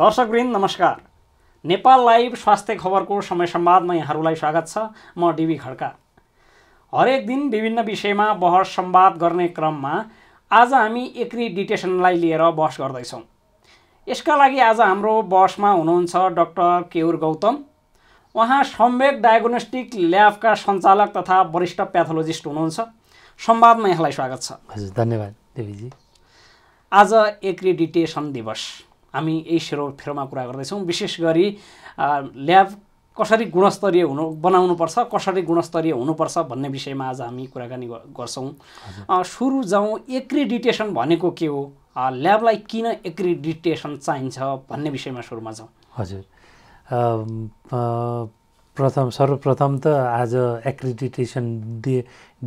दर्शकवृन्द नमस्कार नेपाल लाइभ स्वास्थ्य खबरको समय सम्वादमा यहाँहरूलाई स्वागत छ म डिबी खड्का हरेक दिन विभिन्न विषयमा बहस सम्वाद गर्ने क्रममा आज हामी एक्री डिटेसनलाई लिएर बहस गर्दैछौँ यसका लागि आज हाम्रो बहसमा हुनुहुन्छ डक्टर केवर गौतम उहाँ सम्वेक डायग्नोस्टिक ल्याबका सञ्चालक तथा वरिष्ठ प्याथोलोजिस्ट हुनुहुन्छ संवादमा यहाँलाई स्वागत छ हजुर धन्यवाद देवीजी आज एक्रिडिटेसन दिवस हामी यही सेरोफेरोमा कुरा गर्दैछौँ विशेष गरी ल्याब कसरी गुणस्तरीय हुनु बनाउनुपर्छ कसरी गुणस्तरीय हुनुपर्छ भन्ने विषयमा आज हामी कुराकानी गर्छौँ सुरु जाउँ एक्रिडिटेसन भनेको के हो ल्याबलाई किन एक्रिडिटेसन चाहिन्छ भन्ने विषयमा सुरुमा जाउँ हजुर प्रथम सर्वप्रथम त आज एक्रिडिटेसन डे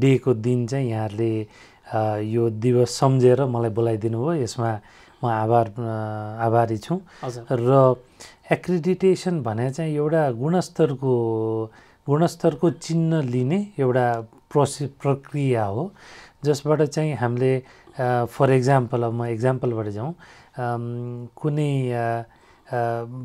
डेको दिन चाहिँ यहाँहरूले यो दिवस सम्झेर मलाई बोलाइदिनु भयो यसमा म आभार आभारी छु र एक्रिडिटेसन भने चाहिँ एउटा गुणस्तरको गुणस्तरको चिन्ह लिने एउटा प्रोसे प्रक्रिया हो जसबाट चाहिँ हामीले फर एक्जाम्पल म एक्जाम्पलबाट जाउँ कुनै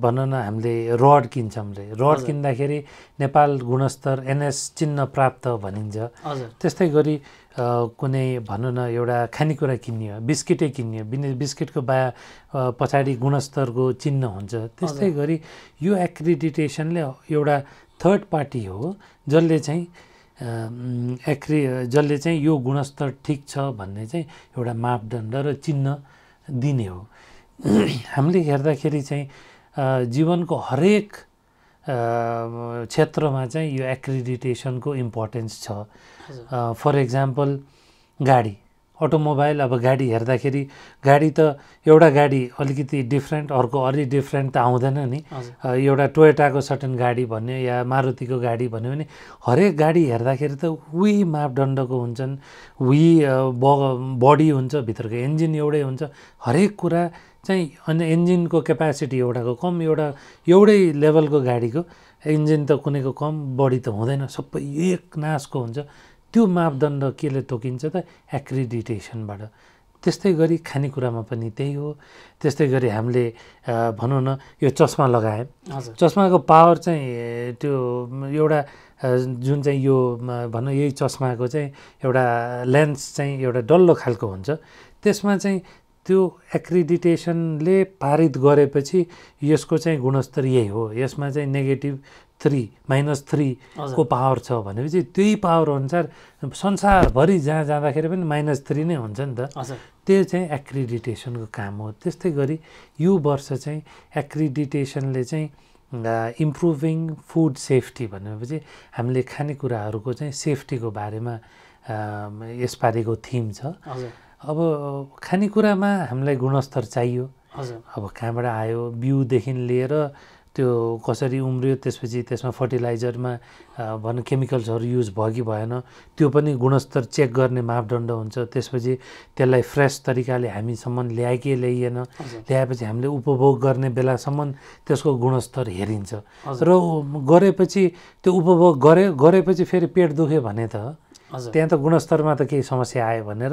भनौँ न हामीले रड किन्छौँ रे रड किन्दाखेरि नेपाल गुणस्तर एनएस चिन्ह प्राप्त भनिन्छ त्यस्तै गरी कुनै भनौँ न एउटा खानेकुरा किन्ने हो बिस्किटै किन्ने हो बिने बिस्किटको बा पछाडि गुणस्तरको चिन्ह हुन्छ त्यस्तै गरी यो एक्रिडिटेसनले एउटा थर्ड पार्टी हो जसले चाहिँ एक्रि जसले चाहिँ यो गुणस्तर ठिक छ भन्ने चाहिँ एउटा मापदण्ड र चिन्ह दिने हो हामीले हेर्दाखेरि चाहिँ जीवनको हरेक क्षेत्रमा चाहिँ यो एक्रिडिटेसनको इम्पोर्टेन्स छ फर इक्जाम्पल गाडी अटोमोबाइल अब गाडी हेर्दाखेरि गाडी त एउटा गाडी अलिकति डिफ्रेन्ट अर्को अलि डिफ्रेन्ट त आउँदैन नि एउटा टोयटाको सर्टन गाडी भन्यो या मारुतिको गाडी भन्यो भने हरेक गाडी हेर्दाखेरि त उही मापदण्डको हुन्छन् उही ब बडी हुन्छ भित्रको इन्जिन एउटै हुन्छ हरेक कुरा चाहिँ अनि इन्जिनको क्यापासिटी एउटाको कम एउटा एउटै लेभलको गाडीको इन्जिन त कुनैको कम बढी त हुँदैन सबै एक नासको हुन्छ त्यो मापदण्ड केले तोकिन्छ त एक्रिडिटेसनबाट त्यस्तै गरी खानेकुरामा पनि त्यही हो त्यस्तै गरी हामीले भनौँ न यो चस्मा लगायौँ चस्माको पावर चाहिँ त्यो एउटा जुन चाहिँ यो भनौँ यही चस्माको चाहिँ एउटा लेन्स चाहिँ एउटा डल्लो खालको हुन्छ त्यसमा चाहिँ त्यो एक्रिडिटेसनले पारित गरेपछि यसको चाहिँ गुणस्तर यही हो यसमा चाहिँ नेगेटिभ थ्री माइनस थ्रीको पावर छ भनेपछि त्यही पावर अनुसार संसारभरि जहाँ जाँदाखेरि पनि माइनस थ्री नै हुन्छ नि त त्यो चाहिँ एक्रिडिटेसनको काम हो त्यस्तै गरी यो वर्ष चाहिँ एक्रिडिटेसनले चाहिँ इम्प्रुभिङ फुड सेफ्टी भनेपछि हामीले खानेकुराहरूको चाहिँ सेफ्टीको बारेमा यसपालिको थिम छ अब खानेकुरामा हामीलाई गुणस्तर चाहियो अब कहाँबाट आयो बिउदेखि लिएर त्यो कसरी उम्रियो त्यसपछि त्यसमा फर्टिलाइजरमा भनौँ केमिकल्सहरू युज भयो कि भएन त्यो पनि गुणस्तर चेक गर्ने मापदण्ड हुन्छ त्यसपछि त्यसलाई फ्रेस तरिकाले हामीसम्म ल्याए कि ल्याइएन ल्याएपछि हामीले उपभोग गर्ने बेलासम्म त्यसको गुणस्तर हेरिन्छ र गरेपछि त्यो उपभोग गरे गरेपछि फेरि पेट दुख्यो भने त त्यहाँ त गुणस्तरमा त केही समस्या आयो भनेर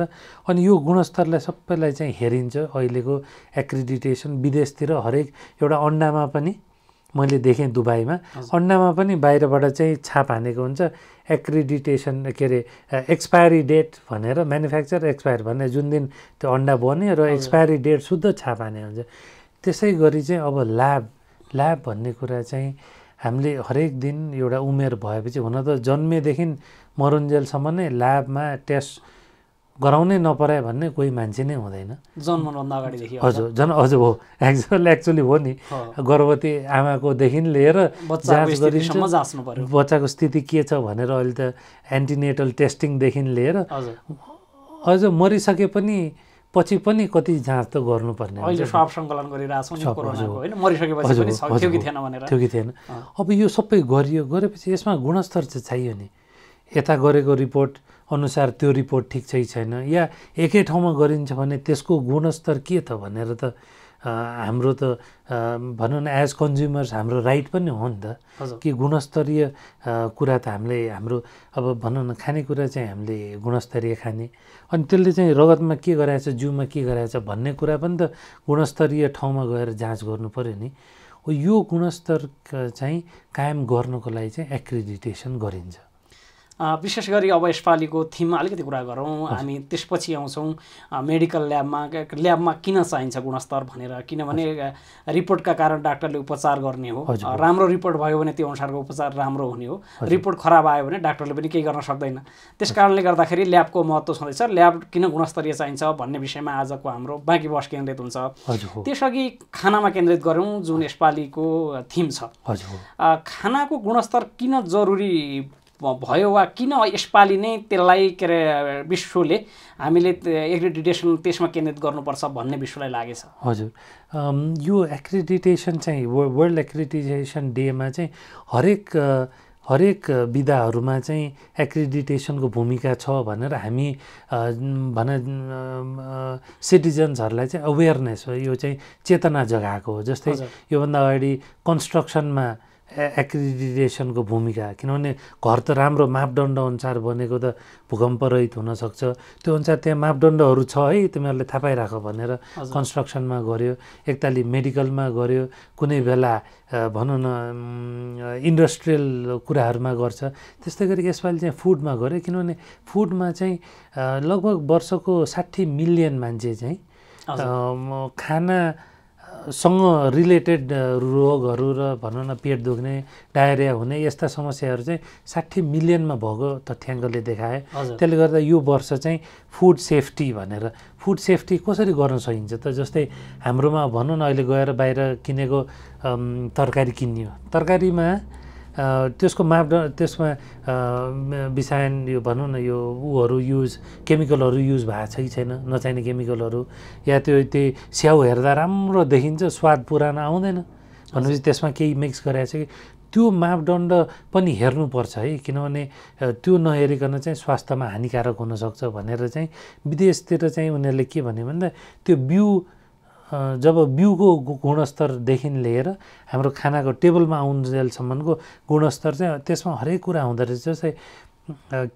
अनि यो गुणस्तरलाई सबैलाई चाहिँ हेरिन्छ अहिलेको एक्रिडिटेसन विदेशतिर हरेक एउटा अन्डामा पनि मैले देखेँ दुबईमा अन्डामा पनि बाहिरबाट चाहिँ छाप हानेको हुन्छ एक्रिडिटेसन के अरे एक्सपायरी डेट भनेर म्यानुफ्याक्चर एक्सपायर भन्ने जुन दिन त्यो अन्डा बन्यो र एक्सपायरी डेट शुद्ध छाप हाने हुन्छ त्यसै गरी चाहिँ अब ल्याब ल्याब भन्ने कुरा चाहिँ हामीले हरेक दिन एउटा उमेर भएपछि हुन त जन्मेदेखि मरुन्जेलसम्म नै ल्याबमा टेस्ट गराउनै नपरायो भन्ने कोही मान्छे नै हुँदैन जन्मनुभन्दा अगाडिदेखि हजुर जन हजुर हो एक्चुअल एक्चुली हो नि गर्भवती आमाकोदेखि लिएर जाँच बच्चाको स्थिति के छ भनेर अहिले त एन्टिनेटल टेस्टिङदेखि लिएर अझ मरिसके पनि पछि पनि कति जाँच त गर्नुपर्ने थिएन अब यो सबै गरियो गरेपछि यसमा गुणस्तर चाहिँ चाहियो नि यता गरेको रिपोर्ट अनुसार त्यो रिपोर्ट ठिक छ कि छैन या एकै ठाउँमा गरिन्छ भने त्यसको गुणस्तर के त भनेर त हाम्रो त भनौँ न एज कन्ज्युमर्स हाम्रो राइट पनि हो नि त कि गुणस्तरीय कुरा त हामीले हाम्रो अब भनौँ न खानेकुरा चाहिँ हामीले गुणस्तरीय खाने अनि त्यसले चाहिँ रगतमा के गराएछ जिउमा के गराएछ भन्ने कुरा पनि त गुणस्तरीय ठाउँमा गएर जाँच गर्नु पऱ्यो नि यो गुणस्तर चाहिँ कायम गर्नको लागि चाहिँ एक्रिडिटेसन गरिन्छ विशेष गरी अब यसपालिको थिममा अलिकति कुरा गरौँ हामी त्यसपछि आउँछौँ मेडिकल ल्याबमा ल्याबमा किन चाहिन्छ गुणस्तर भनेर किनभने रिपोर्टका कारण डाक्टरले उपचार गर्ने हो राम्रो रिपोर्ट भयो भने त्यो अनुसारको उपचार राम्रो हुने हो रिपोर्ट खराब आयो भने डाक्टरले पनि केही गर्न सक्दैन त्यस कारणले गर्दाखेरि ल्याबको महत्त्व छँदैछ ल्याब किन गुणस्तरीय चाहिन्छ भन्ने विषयमा आजको हाम्रो बाँकी बस केन्द्रित हुन्छ त्यसअघि खानामा केन्द्रित गऱ्यौँ जुन यसपालिको थिम छ खानाको गुणस्तर किन जरुरी भयो वा किन यसपालि नै त्यसलाई के अरे विश्वले हामीले एक्रिडिटेसन त्यसमा केन्द्रित गर्नुपर्छ भन्ने विश्वलाई लागेछ हजुर यो एक्रिडिटेसन चाहिँ वर्ल्ड एक्रिडिटेसन डेमा चाहिँ हरेक हरेक विधाहरूमा चाहिँ एक्रिडिटेसनको भूमिका छ भनेर हामी भन सिटिजन्सहरूलाई चाहिँ अवेरनेस यो चाहिँ चेतना जगाएको हो जस्तै योभन्दा अगाडि कन्स्ट्रक्सनमा एक्रिडिटेसनको भूमिका किनभने घर त राम्रो मापदण्ड अनुसार बनेको त भूकम्प रहित हुनसक्छ त्यो अनुसार त्यहाँ मापदण्डहरू छ है तिमीहरूले थाहा पाइराख भनेर कन्स्ट्रक्सनमा गऱ्यो एकतालि मेडिकलमा गऱ्यो कुनै बेला भनौँ न इन्डस्ट्रियल कुराहरूमा गर्छ त्यस्तै गरी यसपालि चाहिँ फुडमा गऱ्यो किनभने फुडमा चाहिँ लगभग वर्षको साठी मिलियन मान्छे चाहिँ खाना सँग रिलेटेड रोगहरू र भनौँ न पेट दुख्ने डायरिया हुने यस्ता समस्याहरू चाहिँ साठी मिलियनमा भएको तथ्याङ्कले देखाए त्यसले गर्दा यो वर्ष चाहिँ फुड सेफ्टी भनेर फुड सेफ्टी कसरी गर्न सकिन्छ त जस्तै हाम्रोमा भनौँ न अहिले गएर बाहिर किनेको तरकारी किनियो तरकारीमा त्यसको मापदण्ड त्यसमा विषायन यो भनौँ न यो ऊहरू युज केमिकलहरू युज भएको छ कि छैन नचाहिने केमिकलहरू या त्यो त्यही स्याउ हेर्दा राम्रो देखिन्छ स्वाद पुरानो आउँदैन भनेपछि त्यसमा केही मिक्स गराएको छ कि त्यो मापदण्ड पनि हेर्नुपर्छ है किनभने त्यो नहेरिकन चाहिँ स्वास्थ्यमा हानिकारक हुनसक्छ भनेर चाहिँ विदेशतिर चाहिँ उनीहरूले के भन्यो भन्दा त्यो बिउ जब बिउको गुणस्तरदेखि लिएर हाम्रो खानाको टेबलमा आउन्जेलसम्मको गुणस्तर चाहिँ त्यसमा हरेक कुरा हुँदो रहेछ जस्तै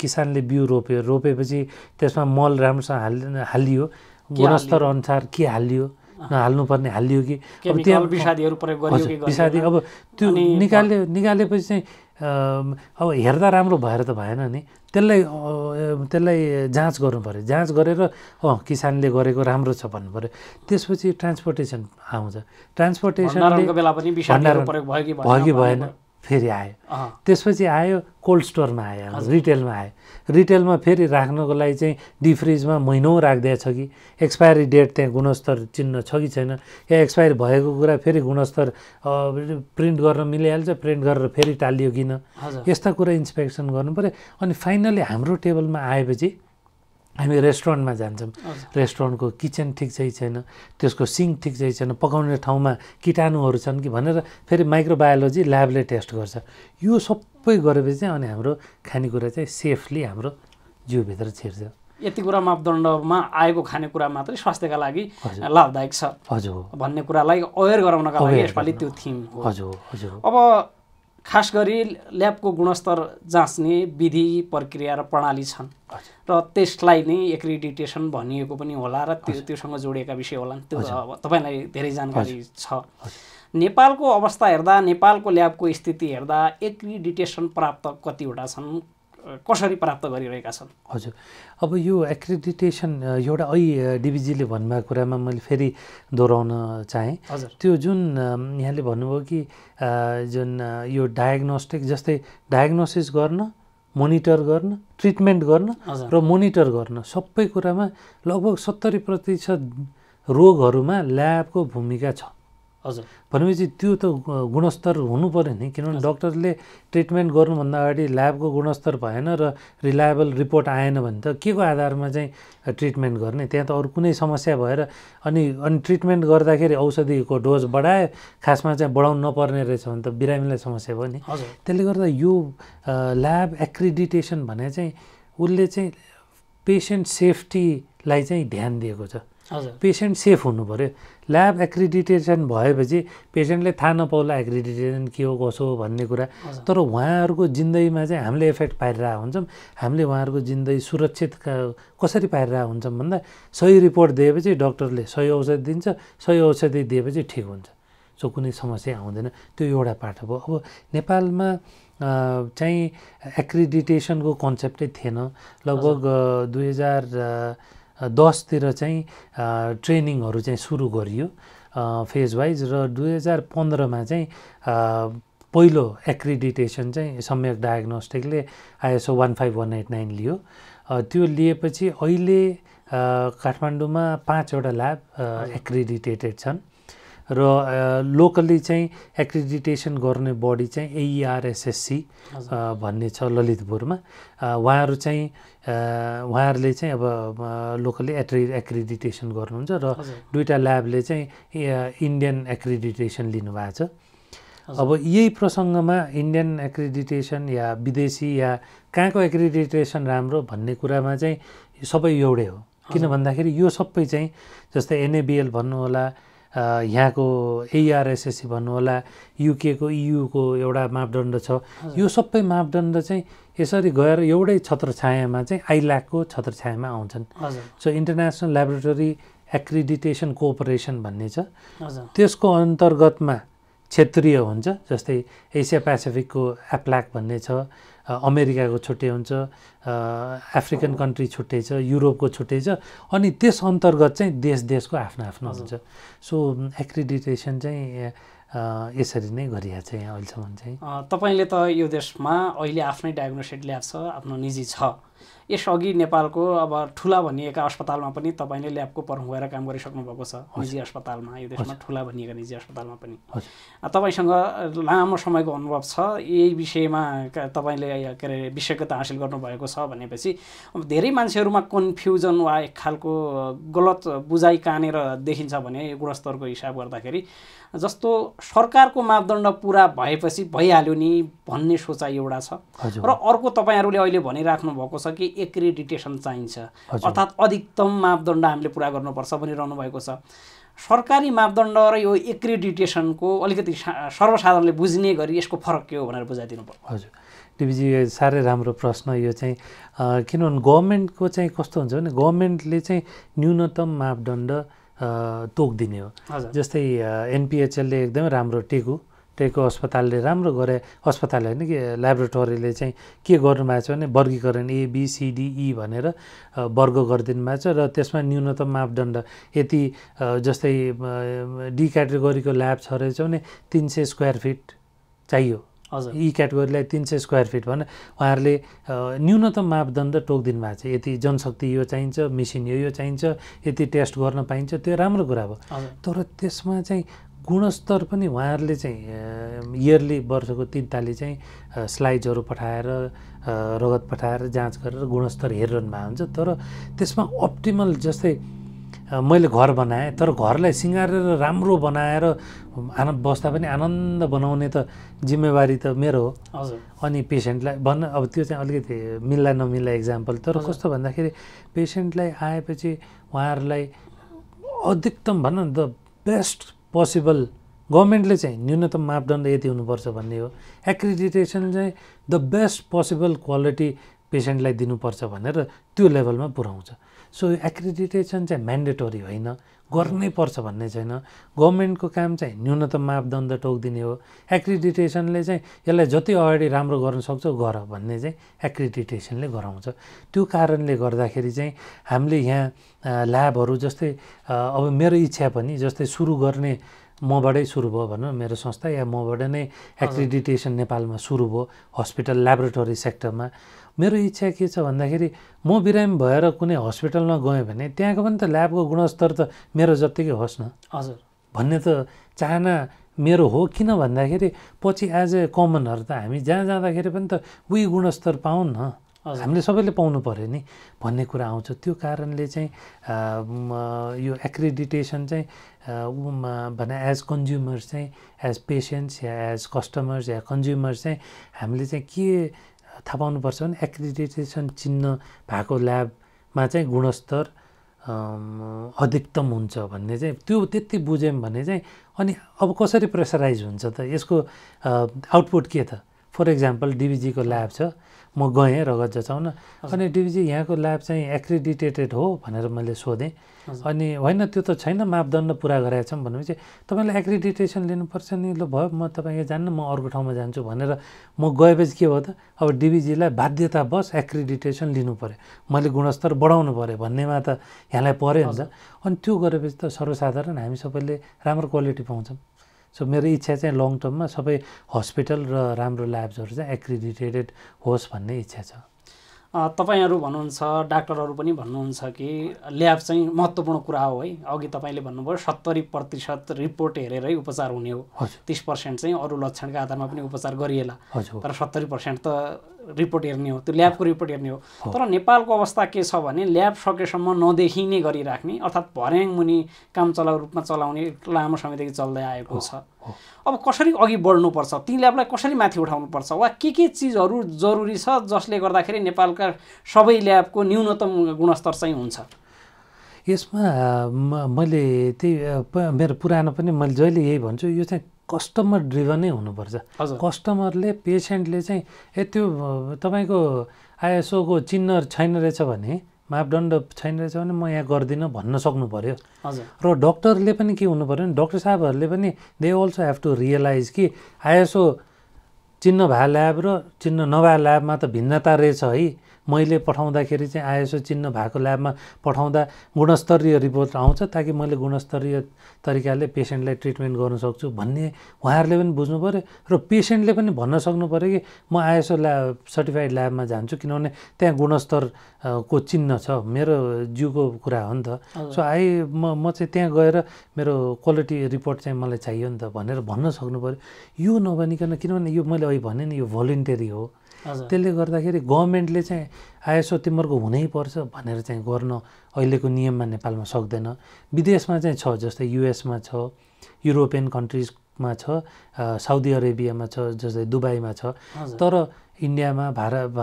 किसानले बिउ रोप्यो रोपेपछि त्यसमा मल राम्रोसँग हाल हालियो गुणस्तर अनुसार के हालियो नहाल्नुपर्ने हालियो कि अब त्यहाँ विषादीहरू प्रयोग गरियो विषादी अब त्यो निकाल्यो निकालेपछि चाहिँ अब हेर्दा राम्रो भएर त भएन नि त्यसलाई त्यसलाई जाँच गर्नु पऱ्यो जाँच गरेर अँ किसानले गरेको राम्रो छ भन्नु पऱ्यो त्यसपछि ट्रान्सपोर्टेसन आउँछ ट्रान्सपोर्टेसन भयो कि भएन फेरि आयो त्यसपछि आयो कोल्ड स्टोरमा आयो रिटेलमा आयो रिटेलमा फेरि राख्नको लागि चाहिँ डिफ्रिजमा महिनौ राखिदिएछ कि एक्सपायरी डेट त्यहाँ गुणस्तर चिन्ह छ कि छैन या एक्सपायर भएको कुरा फेरि गुणस्तर प्रिन्ट गर्न मिलिहाल्छ प्रिन्ट गरेर फेरि टालियो किन यस्ता कुरा इन्सपेक्सन गर्नु पऱ्यो अनि फाइनली हाम्रो टेबलमा आएपछि हामी रेस्टुरेन्टमा जान्छौँ रेस्टुरेन्टको किचन ठिक चाहिँ छैन त्यसको सिङ्क ठिक चाहिँ छैन पकाउने ठाउँमा किटाणुहरू छन् कि भनेर फेरि माइक्रोबायोलोजी ल्याबले टेस्ट गर्छ यो सबै गरेपछि चाहिँ अनि हाम्रो खानेकुरा चाहिँ सेफली हाम्रो जिउभित्र छिर्छ यति कुरा मापदण्डमा आएको खानेकुरा मात्रै स्वास्थ्यका लागि लाभदायक छ हजुर भन्ने कुरालाई अवेर गराउनका लागि यसपालि त्यो थिम हो हजुर हजुर अब खास गरी ल्याबको गुणस्तर जाँच्ने विधि प्रक्रिया र प्रणाली छन् र त्यसलाई नै एक्रिडिटेसन भनिएको पनि होला र त्यो त्योसँग जोडिएका विषय होला त्यो अब तपाईँलाई धेरै जानकारी छ नेपालको अवस्था हेर्दा नेपालको ल्याबको स्थिति हेर्दा एक्रिडिटेसन प्राप्त कतिवटा छन् कसरी प्राप्त गरिरहेका छन् हजुर अब यो एक्रिडिटेसन एउटा ऐ डिभिजीले भन्नुभएको कुरामा मैले फेरि दोहोऱ्याउन चाहेँ त्यो जुन यहाँले भन्नुभयो कि जुन यो डायग्नोस्टिक जस्तै डायग्नोसिस गर्न मोनिटर गर्न ट्रिटमेन्ट गर्न र मोनिटर गर्न सबै कुरामा लगभग सत्तरी प्रतिशत रोगहरूमा ल्याबको भूमिका छ हजुर भनेपछि त्यो त गुणस्तर हुनु पऱ्यो नि किनभने डक्टरले ट्रिटमेन्ट गर्नुभन्दा अगाडि ल्याबको गुणस्तर भएन र रिलायबल रिपोर्ट आएन भने त के को आधारमा चाहिँ ट्रिटमेन्ट गर्ने त्यहाँ त अरू कुनै समस्या भएर अनि अनि ट्रिटमेन्ट गर्दाखेरि औषधिको डोज बढाए खासमा चाहिँ बढाउनु नपर्ने रहेछ भने त बिरामीलाई समस्या भयो नि त्यसले गर्दा यो ल्याब एक्रिडिटेसन भने चाहिँ उसले चाहिँ पेसेन्ट सेफ्टीलाई चाहिँ ध्यान दिएको छ पेसेन्ट सेफ हुनु पऱ्यो ल्याब एक्रिडिटेसन भएपछि पेसेन्टले थाहा नपाउला एक्रिडिटेसन के हो कसो हो भन्ने कुरा तर उहाँहरूको जिन्दगीमा चाहिँ हामीले इफेक्ट पारिरहेको हुन्छौँ हामीले उहाँहरूको जिन्दगी सुरक्षित कसरी पारिरहेको हुन्छौँ भन्दा सही रिपोर्ट दिएपछि डक्टरले सही औषधि दिन्छ सही औषधि दिएपछि ठिक हुन्छ सो कुनै समस्या आउँदैन त्यो एउटा पाठ भयो अब नेपालमा चाहिँ एक्रिडिटेसनको कन्सेप्टै थिएन लगभग दुई हजार दसतिर चाहिँ ट्रेनिङहरू चाहिँ सुरु गरियो फेज वाइज र दुई हजार पन्ध्रमा चाहिँ पहिलो एक्रिडिटेसन चाहिँ सम्यक डायग्नोस्टिकले ISO one five one eight nine लियो त्यो लिएपछि अहिले काठमाडौँमा पाँचवटा ल्याब एक्रिडिटेटेड छन् र लोकल्ली चाहिँ एक्रिडिटेसन गर्ने बडी चाहिँ एइआरएसएससी e भन्ने छ ललितपुरमा उहाँहरू चाहिँ उहाँहरूले चाहिँ अब लोकल्ली एट्रि एक्रिडिटेसन गर्नुहुन्छ र दुइटा ल्याबले चाहिँ इन्डियन एक्रिडिटेसन लिनुभएको छ अब यही प्रसङ्गमा इन्डियन एक्रिडिटेसन या विदेशी या कहाँको एक्रिडिटेसन राम्रो भन्ने कुरामा चाहिँ सबै एउटै हो किन भन्दाखेरि यो सबै चाहिँ जस्तै एनएबिएल भन्नुहोला यहाँको एआरएसएससी भन्नुहोला युकेको इयुको e एउटा मापदण्ड छ यो सबै मापदण्ड चाहिँ यसरी गएर एउटै छत्रछायामा चाहिँ आइल्याकको छत्रछायामा आउँछन् so international laboratory accreditation cooperation भन्ने छ त्यसको अन्तर्गतमा क्षेत्रीय हुन्छ जस्तै एसिया पेसिफिकको एप्ल्याक भन्ने छ अमेरिकाको छुट्टै हुन्छ अफ्रिकन कन्ट्री छुट्टै छ युरोपको छुट्टै छ अनि त्यस अन्तर्गत चाहिँ देश देशको आफ्नो आफ्नो हुन्छ सो एक्रिडिटेसन चाहिँ यसरी नै गरिरहेको छ यहाँ अहिलेसम्म चाहिँ तपाईँले त यो देशमा अहिले आफ्नै डायग्नोसिट ल्याब छ आफ्नो निजी छ यसअघि नेपालको अब ठुला भनिएका अस्पतालमा पनि तपाईँले ल्याबको गएर काम गरिसक्नु भएको छ निजी अस्पतालमा यो देशमा ठुला भनिएका निजी अस्पतालमा पनि तपाईँसँग लामो समयको अनुभव छ यही विषयमा तपाईँले के अरे विशेषज्ञता हासिल गर्नुभएको छ भनेपछि अब धेरै मान्छेहरूमा कन्फ्युजन वा एक खालको गलत बुझाइ कानेर देखिन्छ भने गुणस्तरको हिसाब गर्दाखेरि जस्तो सरकारको मापदण्ड पुरा भएपछि भइहाल्यो नि भन्ने सोचाइ एउटा छ र अर्को तपाईँहरूले अहिले भनिराख्नु भएको छ कि एक्रेडिटेसन चाहिन्छ अर्थात् अधिकतम मापदण्ड हामीले पुरा गर्नुपर्छ भनिरहनु भएको छ सरकारी मापदण्ड र यो एक्रेडिटेसनको अलिकति सर्वसाधारणले बुझ्ने गरी यसको फरक के हो भनेर बुझाइदिनु पर्छ हजुर टिभीजी साह्रै राम्रो प्रश्न यो चाहिँ किनभने गभर्मेन्टको चाहिँ कस्तो हुन्छ भने गभर्मेन्टले चाहिँ न्यूनतम मापदण्ड तोकिदिने हो जस्तै एनपिएचएलले एकदमै राम्रो टेको त्यहीको अस्पतालले राम्रो गरे अस्पताल होइन कि ल्याबोरेटोरीले चाहिँ के गर्नुभएको छ भने वर्गीकरण एबिसिडिई e भनेर वर्ग गरिदिनु भएको छ र त्यसमा न्यूनतम मापदण्ड यति जस्तै डी क्याटेगोरीको ल्याब छ रहेछ भने तिन सय स्क्वायर फिट चाहियो हजुर यी e क्याटेगोरीलाई तिन सय स्क्वायर फिट भने उहाँहरूले न्यूनतम मापदण्ड टोकिदिनु भएको छ यति जनशक्ति यो चाहिन्छ मेसिन यो यो चाहिन्छ यति टेस्ट गर्न पाइन्छ त्यो राम्रो कुरा हो तर त्यसमा चाहिँ गुणस्तर पनि उहाँहरूले चाहिँ इयरली वर्षको तिन ताली चाहिँ स्लाइड्सहरू पठाएर रगत पठाएर जाँच गरेर गुणस्तर हेरिरहनु भएको हुन्छ तर त्यसमा अप्टिमल जस्तै मैले घर बनाएँ तर घरलाई सिँगारेर राम्रो बनाएर आन बस्दा पनि आनन्द बनाउने त जिम्मेवारी त मेरो हो अनि पेसेन्टलाई भन्न अब त्यो चाहिँ अलिकति मिल्ला नमिल्ला इक्जाम्पल तर कस्तो भन्दाखेरि पेसेन्टलाई आएपछि उहाँहरूलाई अधिकतम भनौँ न द बेस्ट पोसिबल गभर्मेन्टले चाहिँ न्यूनतम मापदण्ड यति हुनुपर्छ भन्ने हो एक्रिडिटेसन चाहिँ द बेस्ट पोसिबल क्वालिटी पेसेन्टलाई दिनुपर्छ भनेर त्यो लेभलमा पुऱ्याउँछ सो एक्रिडिटेसन चाहिँ म्यान्डेटरी होइन गर्नै पर्छ भन्ने छैन गभर्मेन्टको काम चाहिँ न्यूनतम मापदण्ड टोकिदिने हो एक्रिडिटेसनले चाहिँ यसलाई जति अगाडि राम्रो गर्न सक्छौ गर भन्ने चाहिँ एक्रिडिटेसनले गराउँछ त्यो कारणले गर्दाखेरि चाहिँ हामीले यहाँ ल्याबहरू जस्तै अब मेरो इच्छा पनि जस्तै सुरु गर्ने मबाटै सुरु भयो भनौँ मेरो संस्था या मबाट नै एक्रिडिटेसन नेपालमा सुरु भयो हस्पिटल ल्याबोरेटोरी सेक्टरमा मेरो इच्छा के छ भन्दाखेरि म बिरामी भएर कुनै हस्पिटलमा गएँ भने त्यहाँको पनि त ल्याबको गुणस्तर त मेरो जत्तिकै होस् न हजुर भन्ने त चाहना मेरो हो किन भन्दाखेरि पछि एज ए कमनहरू त हामी जहाँ जाँदाखेरि पनि त उही गुणस्तर पाउँ न हामीले सबैले पाउनु पऱ्यो नि भन्ने कुरा आउँछ त्यो कारणले चाहिँ यो एक्रिडिटेसन चाहिँ भने एज कन्ज्युमर्स चाहिँ एज पेसेन्ट्स या एज कस्टमर्स या कन्ज्युमर्स चाहिँ हामीले चाहिँ के थाहा पाउनुपर्छ भने एक्रिडिटेसन चिन्ह भएको ल्याबमा चाहिँ गुणस्तर अधिकतम हुन्छ भन्ने चाहिँ त्यो त्यति बुझ्यौँ भने चाहिँ अनि अब कसरी प्रेसराइज हुन्छ त यसको आउटपुट के त फर एक्जाम्पल डिबिजीको ल्याब छ म गएँ रगत जचाउन अनि डिबीजी यहाँको ल्याब चाहिँ एक्रिडिटेटेड हो भनेर मैले सोधेँ अनि होइन त्यो त छैन मापदण्ड पुरा गराएको छौँ भनेपछि तपाईँले एक्रिडिटेसन लिनुपर्छ नि ल भयो म तपाईँ यहाँ जान्न म अर्को ठाउँमा जान्छु भनेर म गएपछि के भयो त अब डिबिजीलाई बाध्यता बस एक्रिडिटेसन लिनु पऱ्यो मैले गुणस्तर बढाउनु पऱ्यो भन्नेमा त यहाँलाई पऱ्यो हुन्छ अनि त्यो गरेपछि त सर्वसाधारण हामी सबैले राम्रो क्वालिटी पाउँछौँ सो मेरो इच्छा चाहिँ लङ टर्ममा सबै हस्पिटल र राम्रो ल्याब्सहरू चाहिँ एक्रिडिटेडेड होस् भन्ने इच्छा छ तपाईँहरू भन्नुहुन्छ डाक्टरहरू पनि भन्नुहुन्छ कि ल्याब चाहिँ महत्त्वपूर्ण कुरा हो है अघि तपाईँले भन्नुभयो सत्तरी प्रतिशत रिपोर्ट हेरेरै उपचार हुने हो तिस पर्सेन्ट चाहिँ अरू लक्षणका आधारमा पनि उपचार गरिएला तर सत्तरी पर्सेन्ट त रिपोर्ट हेर्ने हो त्यो ल्याबको रिपोर्ट हेर्ने हो तर नेपालको अवस्था के छ भने ल्याब सकेसम्म नदेखिने गरी राख्ने अर्थात् भर्याङ मुनि काम चलाउ रूपमा चलाउने लामो समयदेखि चल्दै आएको छ अब कसरी अघि बढ्नुपर्छ ती ल्याबलाई कसरी माथि उठाउनुपर्छ वा के के चिजहरू जरुरी छ जसले गर्दाखेरि नेपालका सबै ल्याबको न्यूनतम गुणस्तर चाहिँ हुन्छ यसमा मैले त्यही मेरो पुरानो पनि मैले जहिले यही भन्छु यो चाहिँ कस्टमर ड्रिभनै हुनुपर्छ कस्टमरले पेसेन्टले चाहिँ ए त्यो तपाईँको आइएसओको चिन्ह छैन रहेछ भने मापदण्ड छैन रहेछ भने म यहाँ गर्दिनँ भन्न सक्नु पऱ्यो र डक्टरले पनि के हुनु पऱ्यो भने डक्टर साहबहरूले पनि they also have to realize कि आइएसओ चिन्ह भए ल्याब र चिन्ह नभए ल्याबमा त भिन्नता रहेछ है मैले पठाउँदाखेरि चाहिँ आएसो चिन्ह भएको ल्याबमा पठाउँदा गुणस्तरीय रिपोर्ट आउँछ ताकि मैले गुणस्तरीय तरिकाले पेसेन्टलाई ट्रिटमेन्ट गर्न सक्छु भन्ने उहाँहरूले पनि बुझ्नु पऱ्यो र पेसेन्टले पनि भन्न सक्नु पऱ्यो कि म आएसो ल्याब सर्टिफाइड ल्याबमा जान्छु किनभने त्यहाँ गुणस्तर को चिन्ह छ मेरो जिउको कुरा हो नि त सो आई म म चाहिँ त्यहाँ गएर मेरो क्वालिटी रिपोर्ट चाहिँ मलाई चाहियो नि त भनेर भन्न सक्नु पऱ्यो यो नभनिकन किनभने यो मैले अहिले भने नि यो भोलिन्टेरी हो त्यसले गर्दाखेरि गभर्मेन्टले चाहिँ आयसो तिम्रोको हुनैपर्छ भनेर चाहिँ गर्न अहिलेको नियममा नेपालमा सक्दैन विदेशमा चाहिँ छ जस्तै युएसमा छ युरोपियन कन्ट्रिजमा छ साउदी अरेबियामा छ जस्तै दुबईमा छ तर इन्डियामा भारत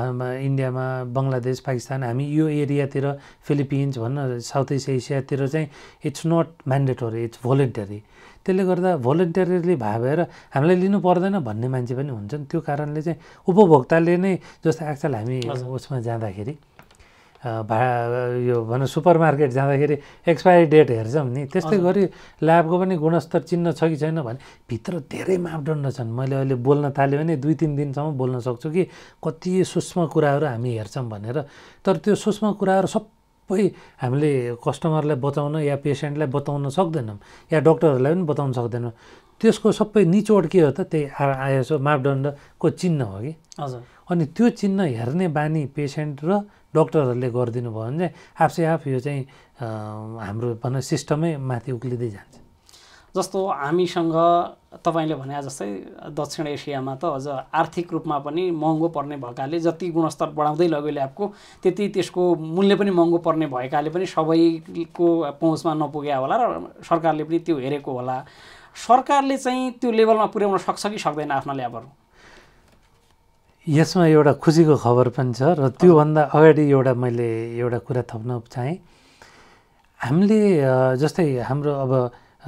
इन्डियामा बङ्गलादेश पाकिस्तान हामी यो एरियातिर फिलिपिन्स भन्न साउथ इस्ट एसियातिर चाहिँ it's not mandatory it's voluntary त्यसले गर्दा भोलिन्टियरली भए भएर हामीलाई लिनु पर्दैन भन्ने मान्छे पनि हुन्छन् त्यो कारणले चाहिँ उपभोक्ताले नै जस्तै एक्चुअल हामी उसमा जाँदाखेरि भा यो भनौँ सुपर मार्केट जाँदाखेरि एक्सपायरी डेट हेर्छौँ नि त्यस्तै गरी ल्याबको पनि गुणस्तर चिन्ह छ कि छैन भने भित्र धेरै मापदण्ड छन् मैले अहिले बोल्न थालेँ भने दुई तिन दिनसम्म बोल्न सक्छु कि कति सूक्ष्म कुराहरू हामी हेर्छौँ भनेर तर त्यो सूक्ष्म कुराहरू सब सबै हामीले कस्टमरलाई बचाउन या पेसेन्टलाई बताउन सक्दैनौँ या डक्टरहरूलाई पनि बताउन सक्दैनौँ त्यसको सबै निचोड के हो त त्यही आएसो मापदण्डको चिन्ह हो कि हजुर अनि त्यो चिन्ह हेर्ने बानी पेसेन्ट र डक्टरहरूले गरिदिनु भयो भने चाहिँ आफै आफ यो चाहिँ हाम्रो भनौँ सिस्टमै माथि उक्लिँदै जान्छ जस्तो हामीसँग तपाईँले भने जस्तै दक्षिण एसियामा त अझ आर्थिक रूपमा पनि महँगो पर्ने भएकाले जति गुणस्तर बढाउँदै लग्यो ल्याबको त्यति त्यसको मूल्य पनि महँगो पर्ने भएकाले पनि सबैको पहुँचमा नपुग्या होला र सरकारले पनि त्यो हेरेको होला सरकारले चाहिँ त्यो लेभलमा पुर्याउन सक्छ कि सक्दैन आफ्ना ल्याबहरू यसमा एउटा खुसीको खबर पनि छ र त्योभन्दा अगाडि एउटा मैले एउटा कुरा थप्न चाहेँ हामीले जस्तै हाम्रो अब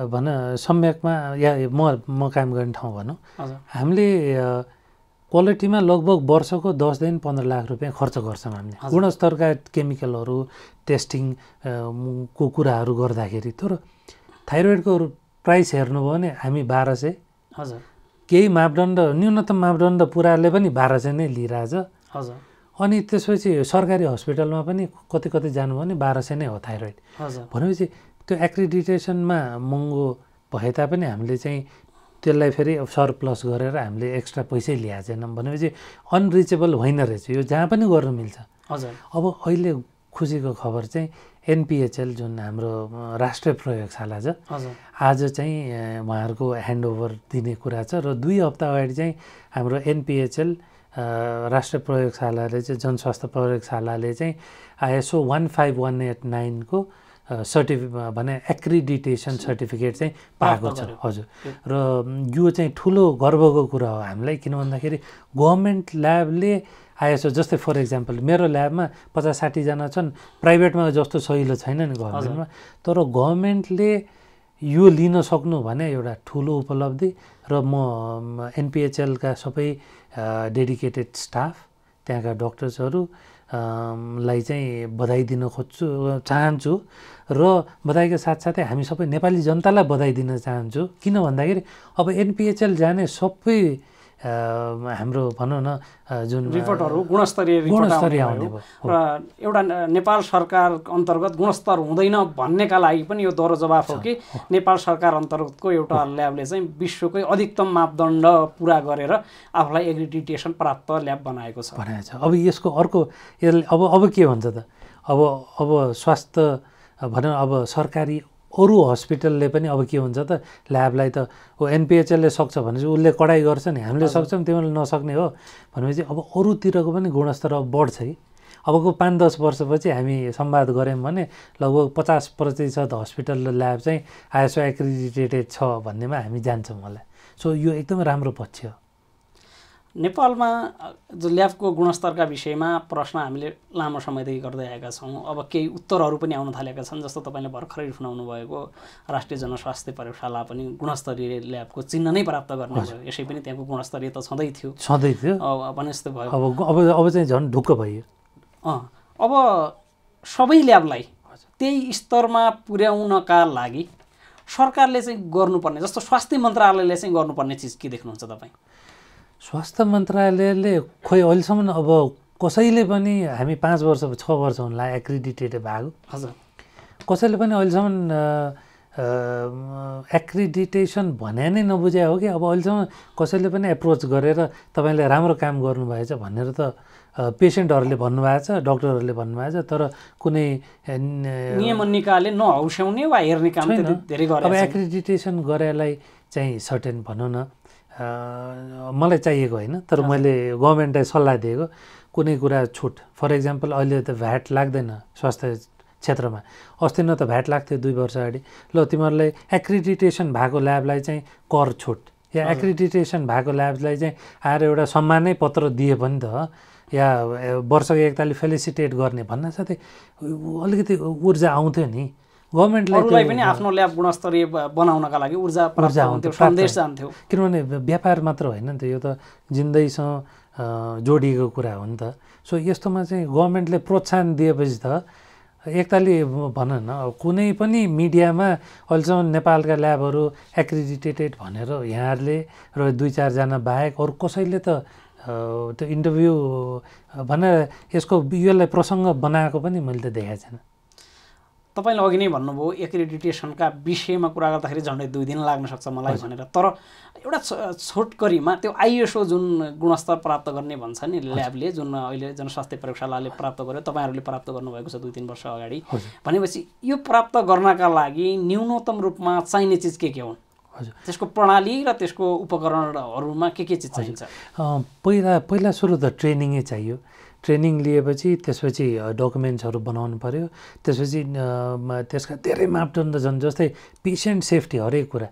भन सम्यकमा या म म काम गर्ने ठाउँ भनौँ हामीले क्वालिटीमा लगभग वर्षको दसदेखि पन्ध्र लाख रुपियाँ खर्च गर्छौँ हामीले गुणस्तरका केमिकलहरू टेस्टिङ को कुराहरू गर्दाखेरि तर थाइरोइडको प्राइस हेर्नुभयो भने हामी बाह्र सय हजुर केही मापदण्ड न्यूनतम मापदण्ड पुराले पनि बाह्र सय नै लिइरहेछ हजुर अनि त्यसपछि सरकारी हस्पिटलमा पनि कति कति जानुभयो भने बाह्र सय नै हो थाइरोइड भनेपछि त्यो एक्रिडिटेसनमा महँगो भए तापनि हामीले चाहिँ त्यसलाई फेरि सरप्लस गरेर हामीले एक्स्ट्रा पैसै ल्याएको छैनौँ भनेपछि अनरिचेबल होइन रहेछ यो जहाँ पनि गर्नु मिल्छ हजुर अब अहिले खुसीको खबर चाहिँ एनपिएचएल जुन हाम्रो राष्ट्रिय प्रयोगशाला छ आज चाहिँ उहाँहरूको ह्यान्डओभर दिने कुरा छ र दुई हप्ता अगाडि चाहिँ हाम्रो एनपिएचएल राष्ट्रिय प्रयोगशालाले चाहिँ जनस्वास्थ्य प्रयोगशालाले चाहिँ ISO one five one eight नाइनको सर्टिफि भने एक्रिडिटेसन सर्टिफिकेट चाहिँ पाएको छ हजुर र यो चाहिँ ठुलो गर्वको कुरा हो हामीलाई किन भन्दाखेरि गभर्मेन्ट ल्याबले आएछ जस्तै फर इक्जाम्पल मेरो ल्याबमा पचास साठीजना छन् प्राइभेटमा जस्तो सहिलो छैन नि गभर्मेन्टमा तर गभर्मेन्टले यो लिन सक्नु भने एउटा ठुलो उपलब्धि र म एनपिएचएलका सबै डेडिकेटेड स्टाफ त्यहाँका डक्टर्सहरू लाई चाहिँ बधाई दिन खोज्छु चाहन्छु र बधाईको साथसाथै हामी सबै नेपाली जनतालाई बधाई दिन चाहन्छु किन भन्दाखेरि अब एनपिएचएल जाने सबै हाम्रो भनौँ न जुन रिपोर्टहरू गुणस्तरीय गुणस्तरीय आउने र एउटा नेपाल सरकार अन्तर्गत गुणस्तर हुँदैन भन्नेका लागि पनि यो दरो जवाफ हो कि नेपाल सरकार अन्तर्गतको एउटा ल्याबले चाहिँ विश्वकै अधिकतम मापदण्ड पुरा गरेर आफूलाई एग्रिडिटेसन प्राप्त ल्याब बनाएको छ बनाएको छ अब यसको अर्को यसले अब अब के भन्छ त अब अब स्वास्थ्य भनौँ अब सरकारी अरू हस्पिटलले पनि अब के हुन्छ त ल्याबलाई त हो एनपिएचएलले सक्छ भनेपछि चाहिँ उसले कडाइ गर्छ नि हामीले सक्छौँ तिमीले नसक्ने हो भनेपछि अब अरूतिरको पनि गुणस्तर अब बढ्छ कि अबको पाँच दस वर्षपछि हामी सम्वाद गऱ्यौँ भने लगभग पचास प्रतिशत हस्पिटल र ल्याब चाहिँ आइएसओ एक्रिडिटेड छ भन्नेमा हामी जान्छौँ होला सो यो एकदमै राम्रो पक्ष हो नेपालमा जो ल्याबको गुणस्तरका विषयमा प्रश्न हामीले लामो समयदेखि गर्दै आएका छौँ अब केही उत्तरहरू पनि आउन थालेका छन् जस्तो तपाईँले भर्खरै सुनाउनु भएको राष्ट्रिय जनस्वास्थ्य प्रयोगशाला पनि गुणस्तरीय ल्याबको चिन्ह नै प्राप्त गर्ने यसै पनि त्यहाँको गुणस्तरीय त छँदै थियो छँदै थियो भने जस्तो भयो अब अब अब चाहिँ झन् ढुक्क भयो अँ अब सबै ल्याबलाई त्यही स्तरमा पुर्याउनका लागि सरकारले चाहिँ गर्नुपर्ने जस्तो स्वास्थ्य मन्त्रालयले चाहिँ गर्नुपर्ने चिज के देख्नुहुन्छ तपाईँ स्वास्थ्य मन्त्रालयले खोइ अहिलेसम्म अब कसैले पनि हामी पाँच वर्ष छ वर्ष हुनुलाई एक्रिडिटेड भएको हजुर कसैले पनि अहिलेसम्म एक्रिडिटेसन भने नै नबुझा हो कि अब अहिलेसम्म कसैले पनि एप्रोच गरेर तपाईँले राम्रो काम गर्नुभएछ भनेर त पेसेन्टहरूले भन्नुभएको छ डक्टरहरूले भन्नुभएको छ तर कुनै नियम निकाले नहौस्याउने वा हेर्ने काम धेरै अब एक्रिडिटेसन गरेलाई चाहिँ सर्टेन भनौँ न मलाई चाहिएको होइन तर मैले गभर्मेन्टलाई सल्लाह दिएको कुनै कुरा छुट फर इक्जाम्पल अहिले त भ्याट लाग्दैन स्वास्थ्य क्षेत्रमा अस्ति न त भ्याट लाग्थ्यो दुई वर्ष अगाडि ल तिमीहरूलाई एक्रिडिटेसन भएको ल्याबलाई चाहिँ कर छुट या एक्रिडिटेसन भएको ल्याबलाई चाहिँ आएर एउटा सम्मानै पत्र दिए पनि त या वर्षको एकताले फेलिसिटेट गर्ने भन्न साथै अलिकति ऊर्जा आउँथ्यो नि गभर्मेन्टलाई पनि आफ्नो ल्याब गुणस्तरीय बनाउनका लागि ऊर्जा ऊर्जा हुन्थ्यो सन्देश जान्थ्यो किनभने व्यापार मात्र होइन नि त यो त जिन्दगीसँग जोडिएको कुरा हो नि त सो यस्तोमा चाहिँ गभर्मेन्टले प्रोत्साहन दिएपछि त एकताले भन न कुनै पनि मिडियामा अहिलेसम्म नेपालका ल्याबहरू एक्रिडिटेटेड भनेर यहाँहरूले र दुई चारजना बाहेक अरू कसैले त त्यो इन्टरभ्यू भनेर यसको यसलाई प्रसङ्ग बनाएको पनि मैले त देखाएको छैन तपाईँले अघि नै भन्नुभयो एक्रिडिटेसनका विषयमा कुरा गर्दाखेरि झन्डै दुई दिन लाग्न सक्छ मलाई भनेर तर एउटा छोटकरीमा त्यो आइएसओ जुन गुणस्तर प्राप्त गर्ने भन्छ नि ल्याबले जुन अहिले जनस्वास्थ्य प्रयोगशालाले प्राप्त गर्यो तपाईँहरूले प्राप्त गर्नुभएको छ दुई तिन वर्ष अगाडि भनेपछि यो प्राप्त गर्नका लागि न्यूनतम रूपमा चाहिने चिज के के हुन् हजुर त्यसको प्रणाली र त्यसको उपकरणहरूमा के के चिज चाहिन्छ पहिला पहिला सुरु त ट्रेनिङै चाहियो ट्रेनिङ लिएपछि त्यसपछि डकुमेन्ट्सहरू बनाउनु पऱ्यो त्यसपछि त्यसका धेरै मापदण्ड छन् जस्तै पेसेन्ट सेफ्टी हरेक कुरा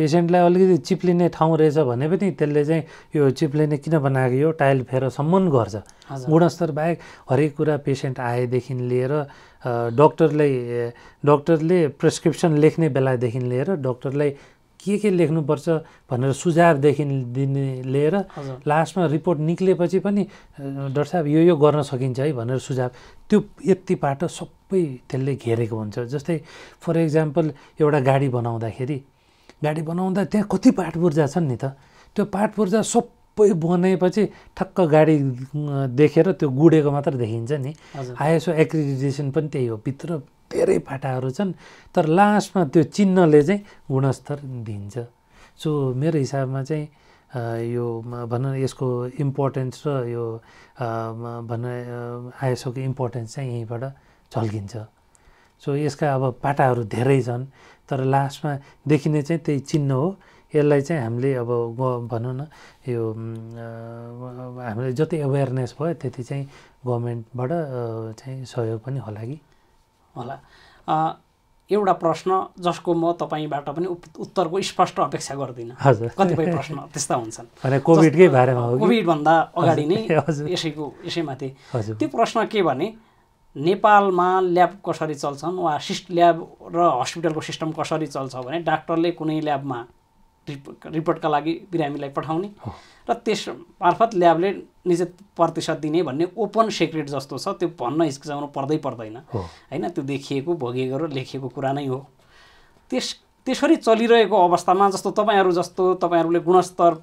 पेसेन्टलाई अलिकति चिप्लिने ठाउँ रहेछ भने पनि त्यसले चाहिँ यो चिप्लिने किन बनाएको यो टाइल फेरसम्म गर्छ गुणस्तर बाहेक हरेक कुरा पेसेन्ट आएदेखि लिएर डक्टरलाई डक्टरले प्रेसक्रिप्सन लेख्ने बेलादेखि लिएर डक्टरलाई के के लेख्नुपर्छ भनेर सुझावदेखि दिने लिएर लास्टमा रिपोर्ट निक्लेपछि पनि डाक्टर साहब यो यो गर्न सकिन्छ है भनेर सुझाव त्यो यतिबाट सबै त्यसले घेरेको हुन्छ जस्तै फर एक्जाम्पल एउटा गाडी बनाउँदाखेरि गाडी बनाउँदा त्यहाँ कति पाठ पूर्जा छन् नि त त्यो पाठ पूर्जा सबै बनाएपछि ठक्क गाडी देखेर त्यो गुडेको मात्र देखिन्छ नि आएसो एक्रिडिटेसन पनि त्यही हो भित्र धेरै फाटाहरू छन् तर लास्टमा त्यो चिन्हले चाहिँ गुणस्तर दिन्छ सो मेरो हिसाबमा चाहिँ यो भनौँ यसको इम्पोर्टेन्स र यो भन आइएसओको इम्पोर्टेन्स चाहिँ यहीँबाट झल्किन्छ सो यसका अब पाटाहरू धेरै छन् तर लास्टमा देखिने चाहिँ त्यही चिन्ह हो यसलाई चाहिँ हामीले अब भनौँ न यो हामीले जति अवेरनेस भयो त्यति चाहिँ गभर्मेन्टबाट चाहिँ सहयोग पनि होला कि होला एउटा प्रश्न जसको म तपाईँबाट पनि उत्तरको स्पष्ट अपेक्षा गर्दिनँ कतिपय प्रश्न त्यस्ता हुन्छन् कोभिडकै बारेमा कोभिडभन्दा अगाडि नै यसैको यसैमाथि त्यो प्रश्न के भने नेपालमा ल्याब कसरी चल्छन् वा सिस्ट ल्याब र हस्पिटलको सिस्टम कसरी चल्छ भने डाक्टरले कुनै ल्याबमा रिपोर्टका लागि बिरामीलाई पठाउने र त्यस मार्फत ल्याबले निज प्रतिशत दिने भन्ने ओपन सेक्रेट जस्तो छ त्यो भन्न हिचकिचाउनु पर्दै पर्दैन होइन त्यो देखिएको भोगिएको र लेखिएको कुरा नै हो त्यस त्यसरी चलिरहेको अवस्थामा जस्तो तपाईँहरू जस्तो तपाईँहरूले गुणस्तर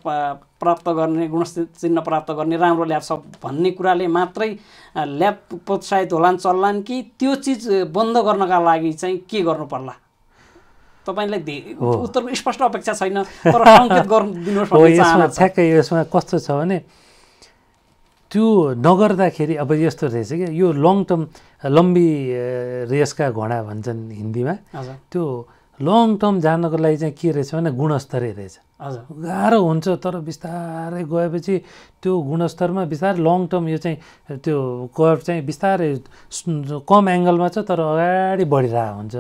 प्राप्त गर्ने गुण चिन्ह प्राप्त गर्ने राम्रो ल्याब छ भन्ने कुराले मात्रै ल्याब प्रोत्साहित होलान् चल्लान् कि त्यो चिज बन्द गर्नका लागि चाहिँ के गर्नु पर्ला तपाईँलाई स्पष्ट अपेक्षा छैन तर सङ्केत यसमा ठ्याक्कै यसमा कस्तो छ भने त्यो नगर्दाखेरि अब यस्तो रहेछ कि यो लङ टर्म लम्बी रेसका घोडा भन्छन् हिन्दीमा त्यो लङ टर्म जानको लागि चाहिँ के रहेछ भने गुणस्तरै रहेछ हजुर गाह्रो हुन्छ तर बिस्तारै गएपछि त्यो गुणस्तरमा बिस्तारै लङ टर्म यो चाहिँ त्यो कर्भ चाहिँ बिस्तारै कम एङ्गलमा छ तर अगाडि बढिरहेको हुन्छ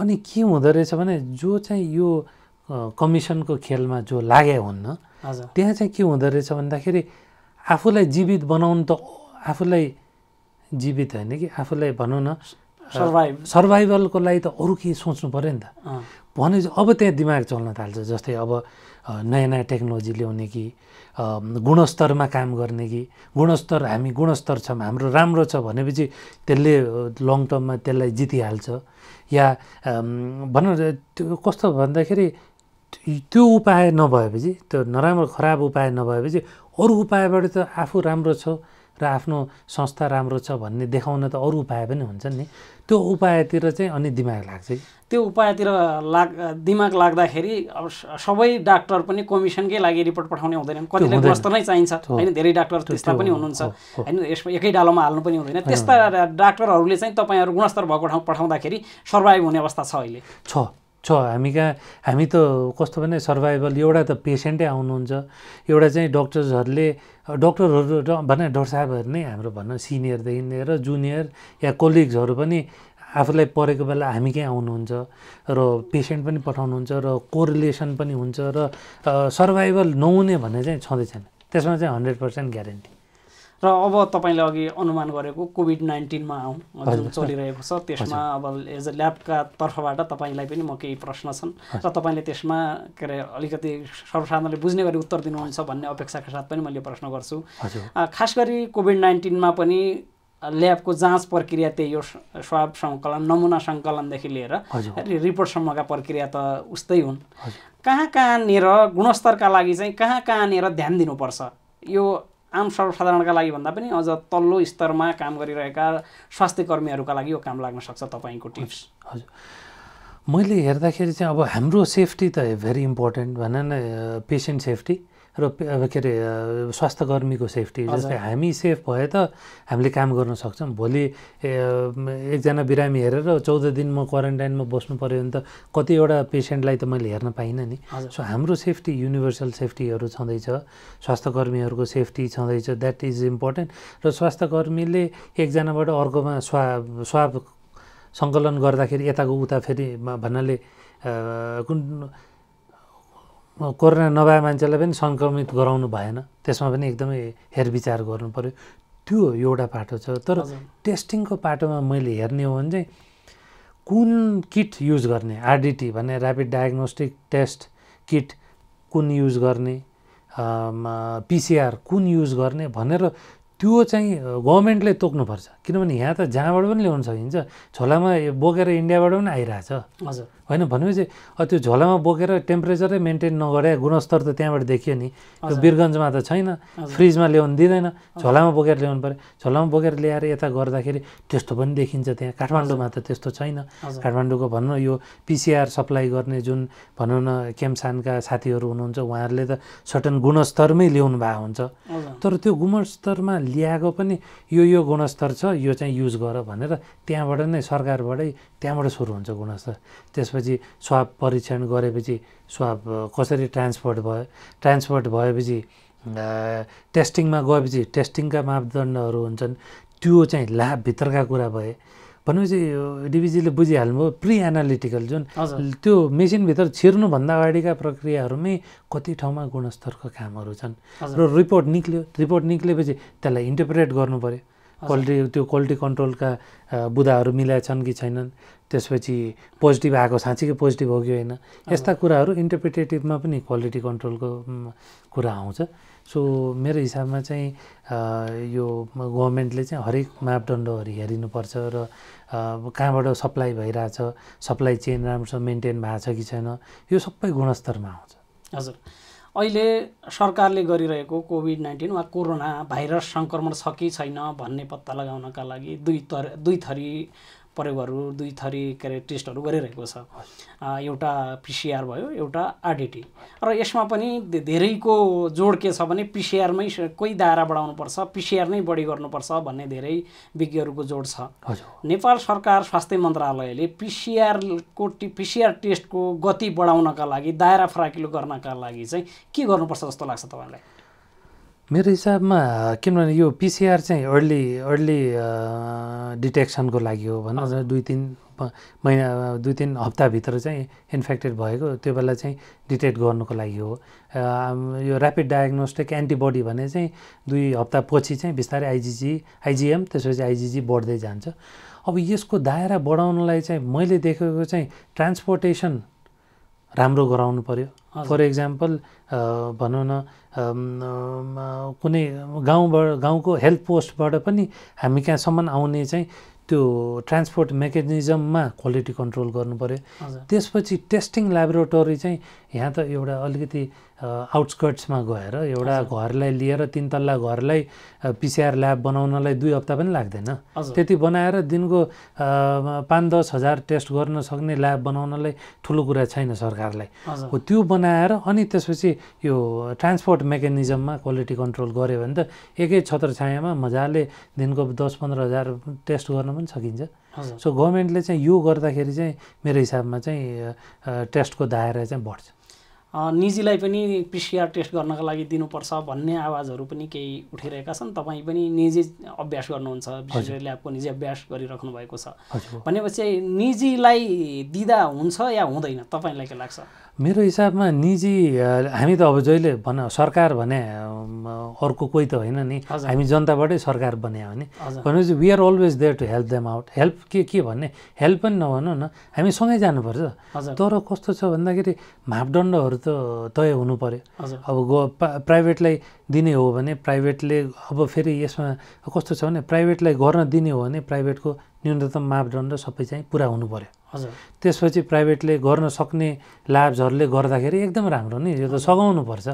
अनि के हुँदो रहेछ भने जो चाहिँ यो कमिसनको खेलमा जो लागे हुन्न त्यहाँ चाहिँ के हुँदो रहेछ भन्दाखेरि आफूलाई जीवित बनाउनु त आफूलाई जीवित होइन कि आफूलाई भनौँ न सर्भाइभ सर्भाइभलको लागि त अरू केही सोच्नु पऱ्यो नि त भने अब त्यहाँ दिमाग चल्न थाल्छ जस्तै अब नयाँ नयाँ टेक्नोलोजी ल्याउने कि गुणस्तरमा काम गर्ने कि गुणस्तर हामी गुणस्तर छौँ हाम्रो राम्रो छ भनेपछि त्यसले लङ टर्ममा त्यसलाई जितिहाल्छ या भनौँ त्यो कस्तो भन्दाखेरि त्यो उपाय नभएपछि त्यो नराम्रो खराब उपाय नभएपछि अरू उपायबाट त आफू राम्रो छ र आफ्नो संस्था राम्रो छ भन्ने देखाउन त अरू उपाय पनि हुन्छ नि त्यो उपायतिर चाहिँ अनि दिमाग लाग्छ त्यो उपायतिर लाग दिमाग लाग्दाखेरि अब सबै डाक्टर पनि कमिसनकै लागि रिपोर्ट पठाउने हुँदैन कतिले ग्रस्त नै चाहिन्छ होइन धेरै डाक्टर त्यस्ता पनि हुनुहुन्छ होइन यसमा एकै डालोमा हाल्नु पनि हुँदैन त्यस्ता डाक्टरहरूले चाहिँ तपाईँहरू गुणस्तर भएको ठाउँ पठाउँदाखेरि सर्भाइभ हुने अवस्था छ अहिले छ छ हामी कहाँ हामी त कस्तो भने सर्भाइभल एउटा त पेसेन्टै आउनुहुन्छ एउटा चाहिँ डक्टर्सहरूले डक्टरहरू भने डक्टर साहबहरू नै हाम्रो भनौँ सिनियरदेखि लिएर जुनियर या कोलिग्सहरू पनि आफूलाई परेको बेला हामी कहीँ आउनुहुन्छ र पेसेन्ट पनि पठाउनुहुन्छ र कोरिलेसन पनि हुन्छ र सर्भाइभल नहुने भन्ने चाहिँ छँदै छैन त्यसमा चाहिँ हन्ड्रेड पर्सेन्ट ग्यारेन्टी र अब तपाईँले अघि अनुमान गरेको कोभिड नाइन्टिनमा आउँ जुन चलिरहेको छ त्यसमा अब एज अ ल्याबका तर्फबाट तपाईँलाई पनि म केही प्रश्न छन् र तपाईँले त्यसमा के अरे अलिकति सर्वसाधारणले बुझ्ने गरी उत्तर दिनुहुन्छ भन्ने अपेक्षाका साथ पनि मैले प्रश्न गर्छु खास गरी कोभिड नाइन्टिनमा पनि ल्याबको जाँच प्रक्रिया त्यही हो स्वाब सङ्कलन नमुना सङ्कलनदेखि लिएर रिपोर्टसम्मका प्रक्रिया त उस्तै हुन् कहाँ कहाँनिर गुणस्तरका लागि चाहिँ कहाँ कहाँनिर ध्यान दिनुपर्छ यो आम सर्वसाधारणका लागि भन्दा पनि अझ तल्लो स्तरमा काम गरिरहेका स्वास्थ्य कर्मीहरूका लागि यो काम लाग्न सक्छ तपाईँको टिप्स हजुर मैले हेर्दाखेरि चाहिँ अब हाम्रो सेफ्टी त भेरी इम्पोर्टेन्ट भनौँ न पेसेन्ट सेफ्टी र के अरे स्वास्थ्यकर्मीको सेफ्टी जस्तै हामी सेफ भए त हामीले काम गर्न सक्छौँ भोलि एकजना बिरामी हेरेर चौध दिन म क्वारेन्टाइनमा बस्नु पऱ्यो भने त कतिवटा पेसेन्टलाई त मैले हेर्न पाइनँ नि सो हाम्रो सेफ्टी युनिभर्सल सेफ्टीहरू छँदैछ स्वास्थ्यकर्मीहरूको सेफ्टी छँदैछ द्याट इज इम्पोर्टेन्ट र स्वास्थ्यकर्मीले एकजनाबाट अर्कोमा स्वा स्वाब सङ्कलन गर्दाखेरि यताको उता फेरि भन्नाले कुन कोरोना नभए मान्छेलाई पनि सङ्क्रमित गराउनु भएन त्यसमा पनि एकदमै हेरविचार गर्नु पऱ्यो त्यो एउटा पाटो छ तर टेस्टिङको पाटोमा मैले हेर्ने हो भने चाहिँ कुन किट युज गर्ने आरडिटी भने ऱ्यापिड डायग्नोस्टिक टेस्ट किट कुन युज गर्ने पिसिआर कुन युज गर्ने भनेर त्यो चाहिँ गभर्मेन्टले तोक्नुपर्छ किनभने यहाँ त जहाँबाट पनि ल्याउन सकिन्छ छोलामा बोकेर इन्डियाबाट पनि आइरहेछ हजुर होइन भनेपछि त्यो झोलामा बोकेर टेम्परेचरै मेन्टेन नगरे गुणस्तर त त्यहाँबाट देखियो नि त्यो बिरगन्जमा त छैन फ्रिजमा ल्याउनु दिँदैन झोलामा बोकेर ल्याउनु पऱ्यो झोलामा बोकेर ल्याएर यता गर्दाखेरि त्यस्तो पनि देखिन्छ त्यहाँ काठमाडौँमा त त्यस्तो छैन काठमाडौँको भनौँ न यो पिसिआर सप्लाई गर्ने जुन भनौँ न केमसानका साथीहरू हुनुहुन्छ उहाँहरूले त सटन गुणस्तरमै ल्याउनु भएको हुन्छ तर त्यो गुणस्तरमा ल्याएको पनि यो यो गुणस्तर छ यो चाहिँ युज गर भनेर त्यहाँबाट नै सरकारबाटै त्यहाँबाट सुरु हुन्छ गुणस्तर त्यसपछि त्यसपछि स्वाब परीक्षण गरेपछि स्वाब कसरी ट्रान्सपोर्ट भयो ट्रान्सपोर्ट भएपछि टेस्टिङमा गएपछि टेस्टिङका मापदण्डहरू हुन्छन् त्यो चाहिँ ल्याबभित्रका कुरा भए भनेपछि डिबिजीले बुझिहाल्नुभयो प्रि एनालिटिकल जुन त्यो मेसिनभित्र छिर्नुभन्दा अगाडिका प्रक्रियाहरूमै कति ठाउँमा गुणस्तरको कामहरू छन् र रिपोर्ट निक्ल्यो रिपोर्ट निक्लेपछि त्यसलाई इन्टरप्रेट गर्नु पऱ्यो क्वालिटी त्यो क्वालिटी कन्ट्रोलका बुदाहरू मिलाएछन् कि छैनन् त्यसपछि पोजिटिभ आएको साँच्चीकै पोजिटिभ हो कि होइन यस्ता कुराहरू इन्टरप्रिटेटिभमा पनि क्वालिटी कन्ट्रोलको कुरा आउँछ सो मेरो हिसाबमा चाहिँ यो गभर्मेन्टले चाहिँ हरेक मापदण्डहरू हेरिनुपर्छ र कहाँबाट सप्लाई भइरहेछ सप्लाई चेन राम्रोसँग मेन्टेन भएको छ कि छैन यो सबै गुणस्तरमा आउँछ हजुर अहिले सरकारले गरिरहेको कोभिड नाइन्टिन वा कोरोना भाइरस सङ्क्रमण छ कि छैन भन्ने पत्ता लगाउनका लागि दुई तर दुई थरी प्रयोगहरू दुई थरी के अरे टेस्टहरू गरिरहेको छ एउटा पिसिआर भयो एउटा आरडिटी र यसमा पनि धेरैको जोड के छ भने पिसिआरमै कोही दायरा बढाउनुपर्छ पिसिआर नै बढी गर्नुपर्छ भन्ने धेरै विज्ञहरूको जोड छ नेपाल सरकार स्वास्थ्य मन्त्रालयले पिसिआरको पिसिआर टेस्टको गति बढाउनका लागि दायरा फराकिलो गर्नका लागि चाहिँ के गर्नुपर्छ जस्तो लाग्छ तपाईँलाई मेरो हिसाबमा किनभने यो पिसिआर चाहिँ अर्ली अर्ली डिटेक्सनको लागि हो भनौँ अझ दुई तिन महिना दुई तिन हप्ताभित्र चाहिँ इन्फेक्टेड भएको त्यो बेला चाहिँ डिटेक्ट गर्नुको लागि हो यो ऱ्यापिड डायग्नोस्टिक एन्टिबडी भने चाहिँ दुई हप्ता पछि चाहिँ बिस्तारै आइजिजी आइजिएम त्यसपछि आइजिजी बढ्दै जान्छ अब यसको दायरा बढाउनलाई चाहिँ मैले देखेको चाहिँ ट्रान्सपोर्टेसन राम्रो गराउनु पर्यो फर इक्जाम्पल भनौँ न कुनै गाउँबाट गाउँको हेल्थ पोस्टबाट पनि हामी कहाँसम्म आउने चाहिँ त्यो ट्रान्सपोर्ट मेकानिजममा क्वालिटी कन्ट्रोल गर्नु पऱ्यो त्यसपछि टेस्टिङ ल्याबोरेटोरी चाहिँ यहाँ त एउटा अलिकति आउटस्कर्ट्समा गएर एउटा घरलाई लिएर तिन तल्ला घरलाई पिसिआर ल्याब बनाउनलाई दुई हप्ता पनि लाग्दैन त्यति बनाएर दिनको पाँच दस हजार टेस्ट गर्न सक्ने ल्याब बनाउनलाई ठुलो कुरा छैन सरकारलाई हो त्यो बनाएर अनि त्यसपछि यो ट्रान्सपोर्ट मेकानिजममा क्वालिटी कन्ट्रोल गऱ्यो भने त एकै छत्र छायामा मजाले दिनको दस पन्ध्र हजार टेस्ट गर्न पनि सकिन्छ सो गभर्मेन्टले चाहिँ यो गर्दाखेरि चाहिँ मेरो हिसाबमा चाहिँ टेस्टको दायरा चाहिँ बढ्छ निजीलाई पनि पिसिआर टेस्ट गर्नका लागि दिनुपर्छ भन्ने आवाजहरू पनि केही उठिरहेका छन् तपाईँ पनि निजी अभ्यास गर्नुहुन्छ विशेष गरी ल्याबको निजी अभ्यास गरिराख्नु भएको छ भनेपछि निजीलाई दिँदा हुन्छ या हुँदैन तपाईँलाई के लाग्छ मेरो हिसाबमा निजी हामी त अब जहिले भन सरकार भने अर्को कोही त होइन नि हामी जनताबाटै सरकार बन्यो भने भनेपछि we are always there to help them out help के के भन्ने हेल्प पनि नभनौँ न हामी सँगै जानुपर्छ तर कस्तो छ भन्दाखेरि मापदण्डहरू त तय हुनु पऱ्यो अब गो प्राइभेटलाई दिने हो भने प्राइभेटले अब फेरि यसमा कस्तो छ भने प्राइभेटलाई गर्न दिने हो भने प्राइभेटको न्यूनतम मापदण्ड सबै चाहिँ पुरा हुनु पऱ्यो हजुर त्यसपछि प्राइभेटले गर्न सक्ने ल्याब्सहरूले गर्दाखेरि एकदम राम्रो नि यो त पर्छ